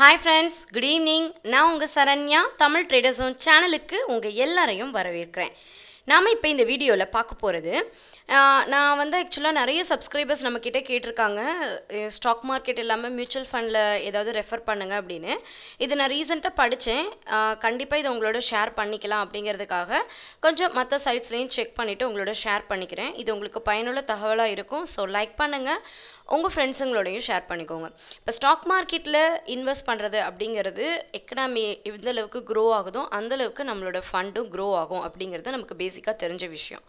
hi friends good evening நான் உங்கள் சரண்யா தமிழ் ட்ரேடர்ஸும் சேனலுக்கு உங்கள் எல்லாரையும் வரவேற்கிறேன் நாம் இப்போ இந்த வீடியோவில் பார்க்க போகிறது நான் வந்து ஆக்சுவலாக நிறைய சப்ஸ்கிரைபர்ஸ் நம்மக்கிட்ட கேட்டிருக்காங்க ஸ்டாக் மார்க்கெட் இல்லாமல் மியூச்சுவல் ஃபண்டில் ஏதாவது ரெஃபர் பண்ணுங்கள் அப்படின்னு இது நான் ரீசெண்டாக படித்தேன் கண்டிப்பாக இதை உங்களோட ஷேர் பண்ணிக்கலாம் அப்படிங்கிறதுக்காக கொஞ்சம் மற்ற சைட்ஸ்லையும் செக் பண்ணிவிட்டு உங்களோட ஷேர் பண்ணிக்கிறேன் இது உங்களுக்கு பயனுள்ள தகவலாக இருக்கும் ஸோ லைக் பண்ணுங்கள் உங்கள் ஃப்ரெண்ட்ஸுங்களோடையும் ஷேர் பண்ணிக்கோங்க இப்போ ஸ்டாக் மார்க்கெட்டில் இன்வெஸ்ட் பண்ணுறது அப்படிங்கிறது எக்கனாமி எந்தளவுக்கு க்ரோ ஆகுதோ அந்தளவுக்கு நம்மளோட ஃபண்டும் க்ரோ ஆகும் அப்படிங்கிறது நமக்கு பேஸ் பேசிக்காக தெரிஞ்ச விஷயம்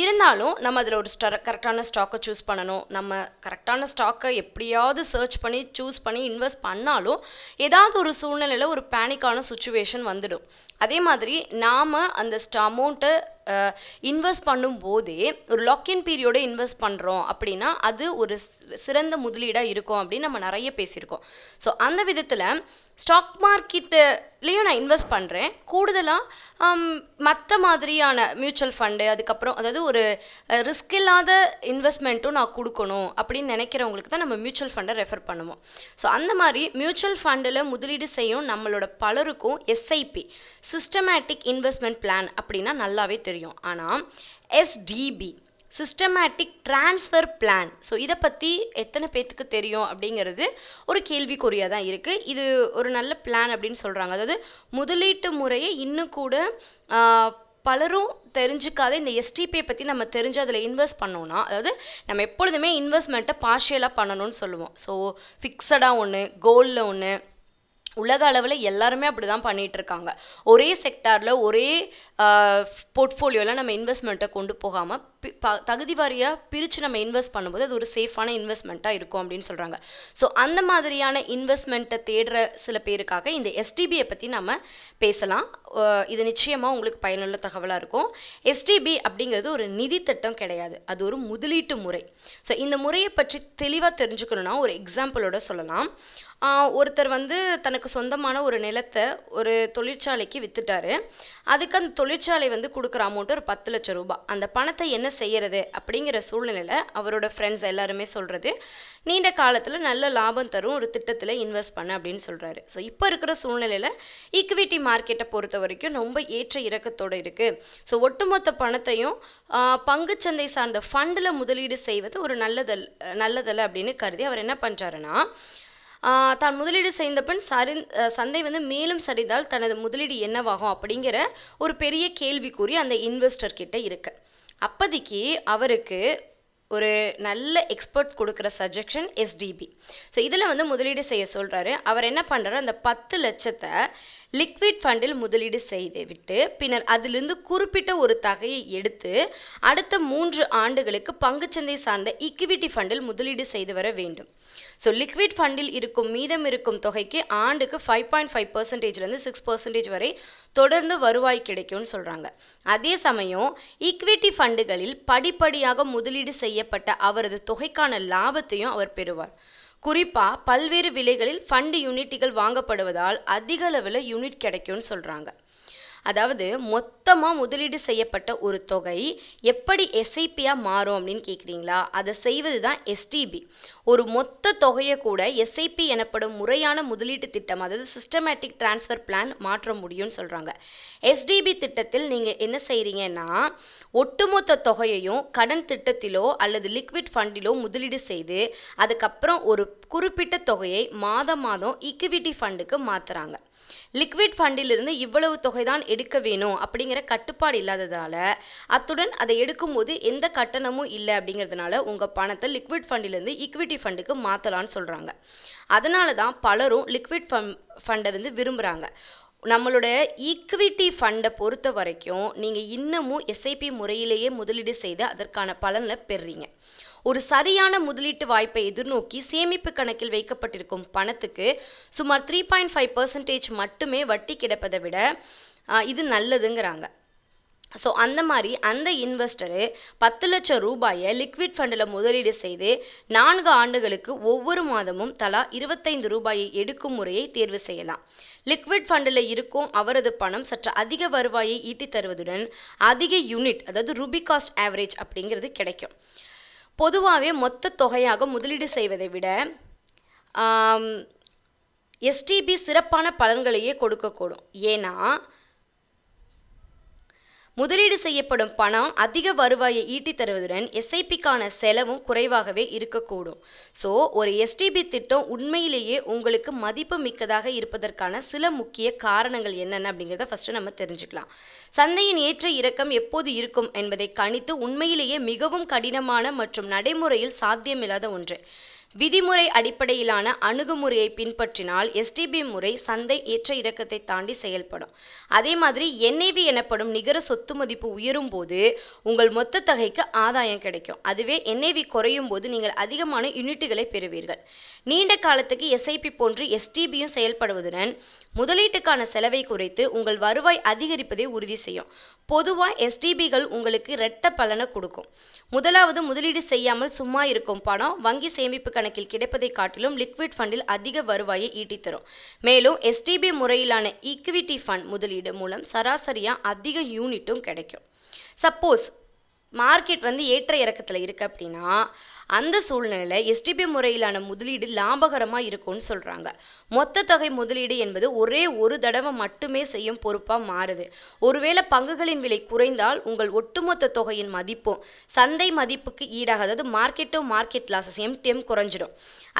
இருந்தாலும் நம்ம அதில் ஒரு ஸ்ட கரெக்டான ஸ்டாக்கை சூஸ் பண்ணணும் நம்ம கரெக்டான ஸ்டாக்கை எப்படியாவது சர்ச் பண்ணி சூஸ் பண்ணி இன்வெஸ்ட் பண்ணாலும் ஏதாவது ஒரு சூழ்நிலையில் ஒரு பேனிக்கான சுச்சுவேஷன் வந்துடும் அதே மாதிரி நாம் அந்த ஸ்ட அமௌண்ட்டை இன்வெஸ்ட் பண்ணும்போதே ஒரு லாக்இன் பீரியோடு இன்வெஸ்ட் பண்ணுறோம் அப்படின்னா அது ஒரு சிறந்த முதலீடாக இருக்கும் அப்படின்னு நம்ம நிறைய பேசியிருக்கோம் ஸோ அந்த விதத்தில் ஸ்டாக் மார்க்கெட்டுலேயும் நான் இன்வெஸ்ட் பண்ணுறேன் கூடுதலாக மற்ற மாதிரியான மியூச்சுவல் ஃபண்டு அதுக்கப்புறம் அதாவது ஒரு ரிஸ்க் இல்லாத இன்வெஸ்ட்மெண்ட்டும் நான் கொடுக்கணும் அப்படின்னு நினைக்கிறவங்களுக்கு தான் நம்ம மியூச்சுவல் ஃபண்டை ரெஃபர் பண்ணுவோம் ஸோ அந்த மாதிரி மியூச்சுவல் ஃபண்டில் முதலீடு செய்யும் நம்மளோட பலருக்கும் எஸ்ஐபி சிஸ்டமேட்டிக் இன்வெஸ்ட்மெண்ட் பிளான் அப்படின்னா நல்லாவே தெரியும் ஆனால் STP systematic transfer plan so இதை பற்றி எத்தனை பேத்துக்கு தெரியும் அப்படிங்கிறது ஒரு கேள்விக்குறியாக தான் இருக்குது இது ஒரு நல்ல பிளான் அப்படின்னு சொல்கிறாங்க அதாவது முதலீட்டு முறையை இன்னும் கூட பலரும் தெரிஞ்சுக்காத இந்த எஸ்டிபியை பற்றி நம்ம தெரிஞ்சு அதில் இன்வெஸ்ட் பண்ணோன்னா அதாவது நம்ம எப்பொழுதுமே இன்வெஸ்ட்மெண்ட்டை பார்ஷியலாக பண்ணணும்னு சொல்லுவோம் ஸோ ஃபிக்ஸடாக ஒன்று கோல்டில் ஒன்று உலக அளவில் எல்லாருமே அப்படி தான் இருக்காங்க ஒரே செக்டாரில் ஒரே போர்ட்ஃபோலியோவில் நம்ம இன்வெஸ்ட்மெண்ட்டை கொண்டு போகாமல் தகுதி வாரியாக பிரித்து நம்ம இன்வெஸ்ட் பண்ணும்போது அது ஒரு சேஃபான இன்வெஸ்ட்மெண்ட்டாக இருக்கும் அப்படின்னு சொல்கிறாங்க ஸோ அந்த மாதிரியான இன்வெஸ்ட்மெண்ட்டை தேடுற சில பேருக்காக இந்த எஸ்டிபியை பற்றி நம்ம பேசலாம் இது நிச்சயமாக உங்களுக்கு பயனுள்ள தகவலாக இருக்கும் எஸ்டிபி அப்படிங்கிறது ஒரு நிதி திட்டம் கிடையாது அது ஒரு முதலீட்டு முறை ஸோ இந்த முறையை பற்றி தெளிவாக தெரிஞ்சுக்கணுன்னா ஒரு எக்ஸாம்பிளோட சொல்லலாம் ஒருத்தர் வந்து தனக்கு சொந்தமான ஒரு நிலத்தை ஒரு தொழிற்சாலைக்கு விற்றுட்டாரு அதுக்கு அந்த தொழிற்சாலை வந்து கொடுக்குற அமௌண்ட்டு ஒரு பத்து லட்சம் ரூபாய் அந்த பணத்தை என்ன செய்கிறது அப்படிங்கிற சூழ்நிலையில் அவரோட ஃப்ரெண்ட்ஸ் எல்லாருமே சொல்கிறது நீண்ட காலத்தில் நல்ல லாபம் தரும் ஒரு திட்டத்தில் இன்வெஸ்ட் பண்ண அப்படின்னு சொல்கிறாரு ஸோ இப்போ இருக்கிற சூழ்நிலையில் ஈக்விட்டி மார்க்கெட்டை பொறுத்த வரைக்கும் ரொம்ப ஏற்ற இறக்கத்தோடு இருக்குது ஸோ ஒட்டுமொத்த பணத்தையும் பங்குச்சந்தை சார்ந்த ஃபண்டில் முதலீடு செய்வது ஒரு நல்லதல் நல்லதல்ல அப்படின்னு கருதி அவர் என்ன பண்ணுறாருன்னா தான் முதலீடு செய்த பின் சரி சந்தை வந்து மேலும் சரிந்தால் தனது முதலீடு என்னவாகும் அப்படிங்கிற ஒரு பெரிய கேள்விக்குறி அந்த இன்வெஸ்டர் இருக்குது அப்போதைக்கு அவருக்கு ஒரு நல்ல எக்ஸ்பர்ட்ஸ் கொடுக்குற சஜஷன் எஸ்டிபி ஸோ இதில் வந்து முதலீடு செய்ய சொல்கிறாரு அவர் என்ன பண்ணுறாரு அந்த பத்து லட்சத்தை லிக்விட் ஃபண்டில் முதலீடு செய்துவிட்டு பின்னர் அதிலிருந்து குறிப்பிட்ட ஒரு தொகையை எடுத்து அடுத்த மூன்று ஆண்டுகளுக்கு பங்குச்சந்தை சார்ந்த இக்விட்டி ஃபண்டில் முதலீடு செய்து வர வேண்டும் ஸோ லிக்விட் ஃபண்டில் இருக்கும் மீதம் இருக்கும் தொகைக்கு ஆண்டுக்கு ஃபைவ் பாயிண்ட் ஃபைவ் பர்சன்டேஜ்லேருந்து சிக்ஸ் பர்சன்டேஜ் வரை தொடர்ந்து வருவாய் கிடைக்கும்னு சொல்கிறாங்க அதே சமயம் ஈக்விட்டி ஃபண்டுகளில் படிப்படியாக முதலீடு செய்யப்பட்ட அவரது தொகைக்கான லாபத்தையும் அவர் பெறுவார் குறிப்பாக பல்வேறு விலைகளில் ஃபண்டு யூனிட்டுகள் வாங்கப்படுவதால் அதிக அளவில் யூனிட் கிடைக்கும்னு சொல்கிறாங்க அதாவது மொத்தமாக முதலீடு செய்யப்பட்ட ஒரு தொகை எப்படி எஸ்ஐபியாக மாறும் அப்படின்னு கேட்குறீங்களா அதை செய்வது தான் எஸ்டிபி ஒரு மொத்த தொகையை கூட எஸ்ஐபி எனப்படும் முறையான முதலீட்டு திட்டம் அதாவது சிஸ்டமேட்டிக் டிரான்ஸ்ஃபர் பிளான் மாற்ற முடியும்னு சொல்கிறாங்க எஸ்டிபி திட்டத்தில் நீங்கள் என்ன செய்கிறீங்கன்னா ஒட்டுமொத்த தொகையையும் கடன் திட்டத்திலோ அல்லது லிக்விட் ஃபண்டிலோ முதலீடு செய்து அதுக்கப்புறம் ஒரு குறிப்பிட்ட தொகையை மாதம் மாதம் ஈக்விட்டி ஃபண்டுக்கு மாற்றுறாங்க லிக்விட் ஃபண்டிலிருந்து இவ்வளவு தொகை தான் எடுக்க வேணும் அப்படிங்கிற கட்டுப்பாடு இல்லாததால் அத்துடன் அதை எடுக்கும்போது எந்த கட்டணமும் இல்லை அப்படிங்கிறதுனால உங்கள் பணத்தை லிக்விட் ஃபண்டிலேருந்து ஈக்விட்டி ஃபண்டுக்கு மாற்றலான்னு சொல்கிறாங்க அதனால தான் பலரும் லிக்விட் ஃபண்ட் ஃபண்டை வந்து விரும்புகிறாங்க நம்மளோட ஈக்விட்டி ஃபண்டை பொறுத்த வரைக்கும் நீங்கள் இன்னமும் எஸ்ஐபி முறையிலேயே முதலீடு செய்து அதற்கான பலனை பெறுறீங்க ஒரு சரியான முதலீட்டு வாய்ப்பை எதிர்நோக்கி சேமிப்பு கணக்கில் வைக்கப்பட்டிருக்கும் பணத்துக்கு சுமார் த்ரீ பாயிண்ட் ஃபைவ் பர்சன்டேஜ் மட்டுமே வட்டி கிடப்பதை விட இது நல்லதுங்கிறாங்க ஸோ அந்த மாதிரி அந்த இன்வெஸ்டரு பத்து லட்சம் ரூபாயை லிக்விட் ஃபண்டில் முதலீடு செய்து நான்கு ஆண்டுகளுக்கு ஒவ்வொரு மாதமும் தலா இருபத்தைந்து ரூபாயை எடுக்கும் முறையை தேர்வு செய்யலாம் லிக்விட் ஃபண்டில் இருக்கும் அவரது பணம் சற்று அதிக வருவாயை ஈட்டி தருவதுடன் அதிக யூனிட் அதாவது ருபி காஸ்ட் ஆவரேஜ் அப்படிங்கிறது கிடைக்கும் பொதுவாகவே மொத்த தொகையாக முதலீடு செய்வதை விட எஸ்டிபி சிறப்பான பலன்களையே கொடுக்கக்கூடும் ஏன்னா முதலீடு செய்யப்படும் பணம் அதிக வருவாயை ஈட்டி தருவதுடன் எஸ்ஐபிக்கான செலவும் குறைவாகவே இருக்கக்கூடும் ஸோ ஒரு எஸ்டிபி திட்டம் உண்மையிலேயே உங்களுக்கு மதிப்பு மிக்கதாக இருப்பதற்கான சில முக்கிய காரணங்கள் என்னென்ன அப்படிங்கிறத ஃபஸ்ட்டு நம்ம தெரிஞ்சுக்கலாம் சந்தையின் ஏற்ற இறக்கம் எப்போது இருக்கும் என்பதை கணித்து உண்மையிலேயே மிகவும் கடினமான மற்றும் நடைமுறையில் சாத்தியமில்லாத ஒன்று விதிமுறை அடிப்படையிலான அணுகுமுறையை பின்பற்றினால் எஸ்டிபி முறை சந்தை ஏற்ற இறக்கத்தை தாண்டி செயல்படும் அதே மாதிரி என்ஏவி எனப்படும் நிகர சொத்து மதிப்பு உயரும் போது உங்கள் மொத்த தொகைக்கு ஆதாயம் கிடைக்கும் அதுவே என்ஏவி குறையும் போது நீங்கள் அதிகமான யூனிட்டுகளை பெறுவீர்கள் நீண்ட காலத்துக்கு எஸ்ஐபி போன்று எஸ்டிபியும் செயல்படுவதுடன் முதலீட்டுக்கான செலவை குறைத்து உங்கள் வருவாய் அதிகரிப்பதை உறுதி செய்யும் பொதுவாக எஸ்டிபிகள் உங்களுக்கு ரெட்ட பலனை கொடுக்கும் முதலாவது முதலீடு செய்யாமல் சும்மா இருக்கும் பணம் வங்கி சேமிப்பு கணக்கில் கிடைப்பதை காட்டிலும் லிக்விட் ஃபண்டில் அதிக வருவாயை ஈட்டித்தரும் மேலும் எஸ்டிபி முறையிலான ஈக்விட்டி ஃபண்ட் முதலீடு மூலம் சராசரியாக அதிக யூனிட்டும் கிடைக்கும் சப்போஸ் மார்க்கெட் வந்து ஏற்ற இறக்கத்தில் இருக்குது அப்படின்னா அந்த சூழ்நிலையில் எஸ்டிபி முறையிலான முதலீடு லாபகரமாக இருக்கும்னு சொல்கிறாங்க மொத்த தொகை முதலீடு என்பது ஒரே ஒரு தடவை மட்டுமே செய்யும் பொறுப்பாக மாறுது ஒருவேளை பங்குகளின் விலை குறைந்தால் உங்கள் ஒட்டுமொத்த தொகையின் மதிப்பும் சந்தை மதிப்புக்கு ஈடாக அதாவது மார்க்கெட் மார்க்கெட் லாசஸ் எம்டிஎம் குறைஞ்சிடும்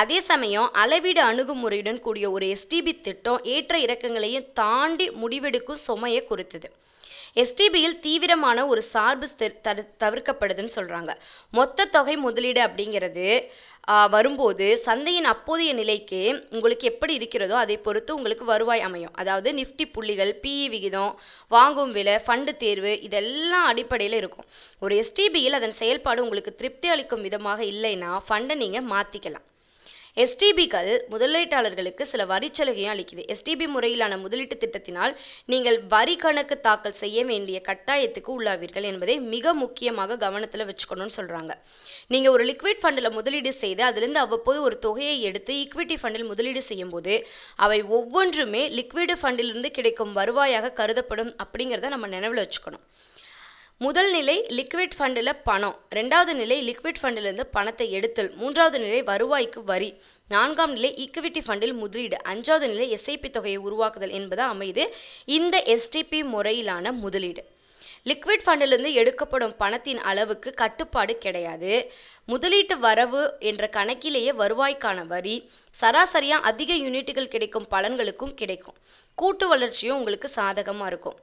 அதே சமயம் அளவீடு அணுகுமுறையுடன் கூடிய ஒரு எஸ்டிபி திட்டம் ஏற்ற இறக்கங்களையும் தாண்டி முடிவெடுக்கும் சுமையை குறித்தது எஸ்டிபியில் தீவிரமான ஒரு சார்பு தவிர்க்கப்படுதுன்னு சொல்கிறாங்க மொத்த தொகை முதலீடு அப்படிங்கிறது வரும்போது சந்தையின் அப்போதைய நிலைக்கு உங்களுக்கு எப்படி இருக்கிறதோ அதை பொறுத்து உங்களுக்கு வருவாய் அமையும் அதாவது நிஃப்டி புள்ளிகள் பிஇ e விகிதம் வாங்கும் விலை ஃபண்டு தேர்வு இதெல்லாம் அடிப்படையில் இருக்கும் ஒரு எஸ்டிபியில் அதன் செயல்பாடு உங்களுக்கு திருப்தி அளிக்கும் விதமாக இல்லைன்னா ஃபண்டை நீங்கள் மாற்றிக்கலாம் எஸ்டிபிகள் முதலீட்டாளர்களுக்கு சில வரிச்சலுகையும் அளிக்குது எஸ்டிபி முறையிலான முதலீட்டு திட்டத்தினால் நீங்கள் வரி கணக்கு தாக்கல் செய்ய வேண்டிய கட்டாயத்துக்கு உள்ளாவீர்கள் என்பதை மிக முக்கியமாக கவனத்தில் வச்சுக்கணும்னு சொல்கிறாங்க நீங்கள் ஒரு லிக்விட் ஃபண்டில் முதலீடு செய்து அதிலிருந்து அவ்வப்போது ஒரு தொகையை எடுத்து ஈக்விட்டி ஃபண்டில் முதலீடு செய்யும்போது அவை ஒவ்வொன்றுமே லிக்விடு ஃபண்டிலிருந்து கிடைக்கும் வருவாயாக கருதப்படும் அப்படிங்கிறத நம்ம நினைவில் வச்சுக்கணும் முதல் நிலை லிக்விட் ஃபண்டில் பணம் ரெண்டாவது நிலை லிக்விட் ஃபண்டிலிருந்து பணத்தை எடுத்தல் மூன்றாவது நிலை வருவாய்க்கு வரி நான்காம் நிலை ஈக்விட்டி ஃபண்டில் முதலீடு அஞ்சாவது நிலை எஸ்ஐபி தொகையை உருவாக்குதல் என்பதாக அமைது இந்த எஸ்டிபி முறையிலான முதலீடு லிக்விட் ஃபண்டிலிருந்து எடுக்கப்படும் பணத்தின் அளவுக்கு கட்டுப்பாடு கிடையாது முதலீட்டு வரவு என்ற கணக்கிலேயே வருவாய்க்கான வரி சராசரியாக அதிக யூனிட்டுகள் கிடைக்கும் பலன்களுக்கும் கிடைக்கும் கூட்டு வளர்ச்சியும் உங்களுக்கு சாதகமாக இருக்கும்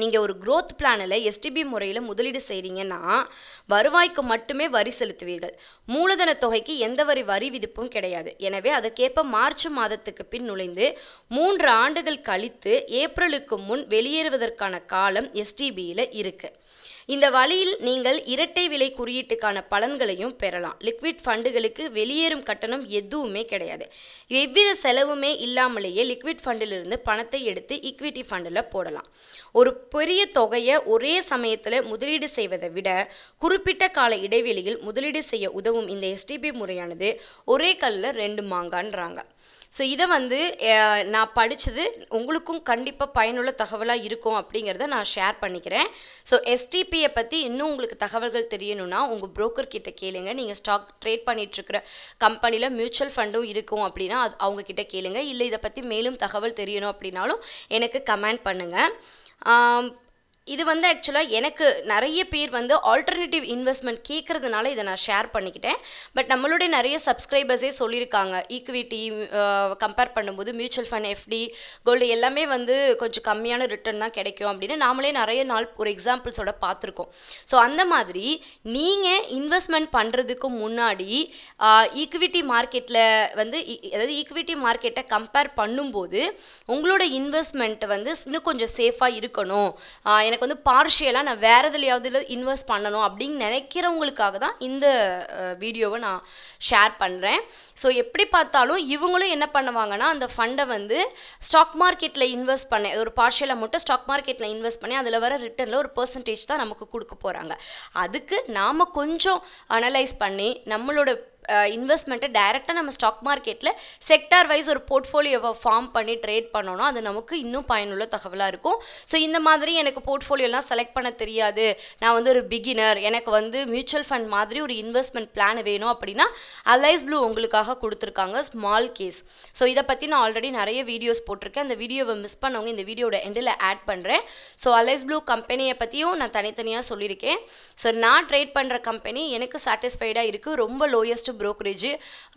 நீங்கள் ஒரு க்ரோத் பிளானில் எஸ்டிபி முறையில் முதலீடு செய்கிறீங்கன்னா வருவாய்க்கு மட்டுமே வரி செலுத்துவீர்கள் மூலதன தொகைக்கு எந்த வரி வரி விதிப்பும் கிடையாது எனவே அதற்கேற்ப மார்ச் மாதத்துக்கு பின் நுழைந்து மூன்று ஆண்டுகள் கழித்து ஏப்ரலுக்கு முன் வெளியேறுவதற்கான காலம் எஸ்டிபியில் இருக்குது இந்த வழியில் நீங்கள் இரட்டை விலை குறியீட்டுக்கான பலன்களையும் பெறலாம் லிக்விட் ஃபண்டுகளுக்கு வெளியேறும் கட்டணம் எதுவுமே கிடையாது எவ்வித செலவுமே இல்லாமலேயே லிக்விட் ஃபண்டிலிருந்து பணத்தை எடுத்து ஈக்விட்டி ஃபண்டில் போடலாம் ஒரு பெரிய தொகையை ஒரே சமயத்தில் முதலீடு செய்வதை விட குறிப்பிட்ட கால இடைவெளியில் முதலீடு செய்ய உதவும் இந்த எஸ்டிபி முறையானது ஒரே கல்லில் ரெண்டு மாங்கான்றாங்க ஸோ இதை வந்து நான் படித்தது உங்களுக்கும் கண்டிப்பாக பயனுள்ள தகவலாக இருக்கும் அப்படிங்கிறத நான் ஷேர் பண்ணிக்கிறேன் ஸோ எஸ்டிபி கம்பெனியை பற்றி இன்னும் உங்களுக்கு தகவல்கள் தெரியணும்னா உங்கள் ப்ரோக்கர் கிட்ட கேளுங்க நீங்கள் ஸ்டாக் ட்ரேட் பண்ணிகிட்ருக்கிற கம்பெனியில் மியூச்சுவல் ஃபண்டும் இருக்கும் அப்படின்னா அது கிட்ட கேளுங்க இல்லை இதை பற்றி மேலும் தகவல் தெரியணும் அப்படின்னாலும் எனக்கு கமெண்ட் பண்ணுங்கள் இது வந்து ஆக்சுவலாக எனக்கு நிறைய பேர் வந்து ஆல்டர்னேட்டிவ் இன்வெஸ்ட்மெண்ட் கேட்குறதுனால இதை நான் ஷேர் பண்ணிக்கிட்டேன் பட் நம்மளுடைய நிறைய சப்ஸ்கிரைபர்ஸே சொல்லியிருக்காங்க ஈக்விட்டி கம்பேர் பண்ணும்போது மியூச்சுவல் ஃபண்ட் எஃப்டி கோல்டு எல்லாமே வந்து கொஞ்சம் கம்மியான ரிட்டர்ன் தான் கிடைக்கும் அப்படின்னு நாமளே நிறைய நாள் ஒரு எக்ஸாம்பிள்ஸோட பார்த்துருக்கோம் ஸோ அந்த மாதிரி நீங்கள் இன்வெஸ்ட்மெண்ட் பண்ணுறதுக்கு முன்னாடி ஈக்விட்டி மார்க்கெட்டில் வந்து அதாவது ஈக்விட்டி மார்க்கெட்டை கம்பேர் பண்ணும்போது உங்களோட இன்வெஸ்ட்மெண்ட் வந்து இன்னும் கொஞ்சம் சேஃபாக இருக்கணும் எனக்கு எனக்கு வந்து பார்ஷியலாக நான் வேறு எதுலையாவது இன்வெஸ்ட் பண்ணணும் அப்படின்னு நினைக்கிறவங்களுக்காக தான் இந்த வீடியோவை நான் ஷேர் பண்ணுறேன் ஸோ எப்படி பார்த்தாலும் இவங்களும் என்ன பண்ணுவாங்கன்னா அந்த ஃபண்டை வந்து ஸ்டாக் மார்க்கெட்டில் இன்வெஸ்ட் பண்ண ஒரு பார்ஷியலாக மட்டும் ஸ்டாக் மார்க்கெட்டில் இன்வெஸ்ட் பண்ணி அதில் வர ரிட்டனில் ஒரு பர்சன்டேஜ் தான் நமக்கு கொடுக்க போகிறாங்க அதுக்கு நாம் கொஞ்சம் அனலைஸ் பண்ணி நம்மளோட இன்வெஸ்ட்மெண்ட்டை டைரெக்டாக நம்ம ஸ்டாக் மார்க்கெட்டில் செக்டார் வைஸ் ஒரு போர்ட்ஃபோலியோவை ஃபார்ம் பண்ணி ட்ரேட் பண்ணோன்னா அது நமக்கு இன்னும் பயனுள்ள தகவலாக இருக்கும் ஸோ இந்த மாதிரி எனக்கு போர்ட்ஃபோலியோலாம் செலக்ட் பண்ண தெரியாது நான் வந்து ஒரு பிகினர் எனக்கு வந்து மியூச்சுவல் ஃபண்ட் மாதிரி ஒரு இன்வெஸ்ட்மெண்ட் பிளான் வேணும் அப்படின்னா அலைஸ் ப்ளூ உங்களுக்காக கொடுத்துருக்காங்க ஸ்மால் கேஸ் ஸோ இதை பற்றி நான் ஆல்ரெடி நிறைய வீடியோஸ் போட்டிருக்கேன் அந்த வீடியோவை மிஸ் பண்ணவங்க இந்த வீடியோட எண்டில் ஆட் பண்ணுறேன் ஸோ அலைஸ் ப்ளூ கம்பெனியை பற்றியும் நான் தனித்தனியாக சொல்லியிருக்கேன் ஸோ நான் ட்ரேட் பண்ணுற கம்பெனி எனக்கு சாட்டிஸ்ஃபைடாக இருக்குது ரொம்ப லோயஸ்ட் ஃபஸ்ட்டு ப்ரோக்கரேஜ்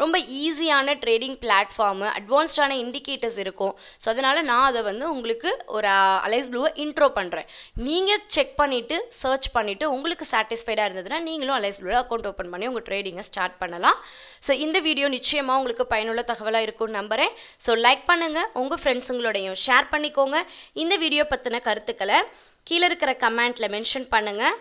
ரொம்ப ஈஸியான ட்ரேடிங் பிளாட்ஃபார்மு அட்வான்ஸ்டான இண்டிகேட்டர்ஸ் இருக்கும் ஸோ அதனால் நான் அதை வந்து உங்களுக்கு ஒரு அலைஸ் ப்ளூவை இன்ட்ரோ பண்ணுறேன் நீங்கள் செக் பண்ணிவிட்டு சர்ச் பண்ணிவிட்டு உங்களுக்கு சாட்டிஸ்ஃபைடாக இருந்ததுன்னா நீங்களும் அலைஸ் ப்ளூவில் அக்கௌண்ட் ஓப்பன் பண்ணி உங்கள் ட்ரேடிங்கை ஸ்டார்ட் பண்ணலாம் ஸோ இந்த வீடியோ நிச்சயமாக உங்களுக்கு பயனுள்ள தகவலாக இருக்கும்னு நம்புகிறேன் ஸோ லைக் பண்ணுங்கள் உங்கள் ஃப்ரெண்ட்ஸுங்களோடையும் ஷேர் பண்ணிக்கோங்க இந்த வீடியோ பற்றின கருத்துக்களை கீழே இருக்கிற கமெண்ட்டில் மென்ஷன் பண்ணுங்கள்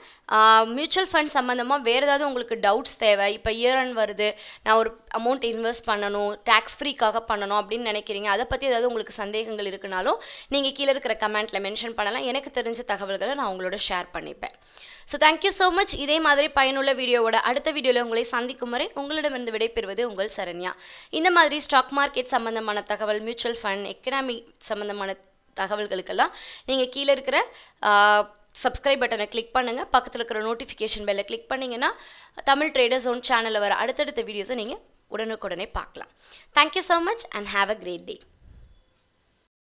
மியூச்சுவல் ஃபண்ட் சம்மந்தமாக வேறு ஏதாவது உங்களுக்கு டவுட்ஸ் தேவை இப்போ இயர் அண்ட் வருது நான் ஒரு அமௌண்ட் இன்வெஸ்ட் பண்ணணும் டேக்ஸ் ஃப்ரீக்காக பண்ணணும் அப்படின்னு நினைக்கிறீங்க அதை பற்றி ஏதாவது உங்களுக்கு சந்தேகங்கள் இருக்குனாலும் நீங்கள் கீழே இருக்கிற கமெண்ட்டில் மென்ஷன் பண்ணலாம் எனக்கு தெரிஞ்ச தகவல்களை நான் உங்களோட ஷேர் பண்ணிப்பேன் ஸோ தேங்க்யூ ஸோ மச் இதே மாதிரி பயனுள்ள வீடியோவோட அடுத்த வீடியோவில் உங்களை சந்திக்கும் வரை உங்களிடமிருந்து விடைபெறுவது உங்கள் சரண்யா இந்த மாதிரி ஸ்டாக் மார்க்கெட் சம்மந்தமான தகவல் மியூச்சுவல் ஃபண்ட் எக்கனாமிக் சம்மந்தமான தகவல்களுக்கெல்லாம் நீங்கள் கீழே இருக்கிற சப்ஸ்கிரைப் பட்டனை கிளிக் பண்ணுங்கள் பக்கத்தில் இருக்கிற நோட்டிஃபிகேஷன் பெல்லை கிளிக் பண்ணிங்கன்னா தமிழ் ட்ரேடர்ஸ் ஓன் சேனலில் வர அடுத்தடுத்த வீடியோஸை நீங்கள் உடனுக்குடனே பார்க்கலாம் thank you so much and have a great day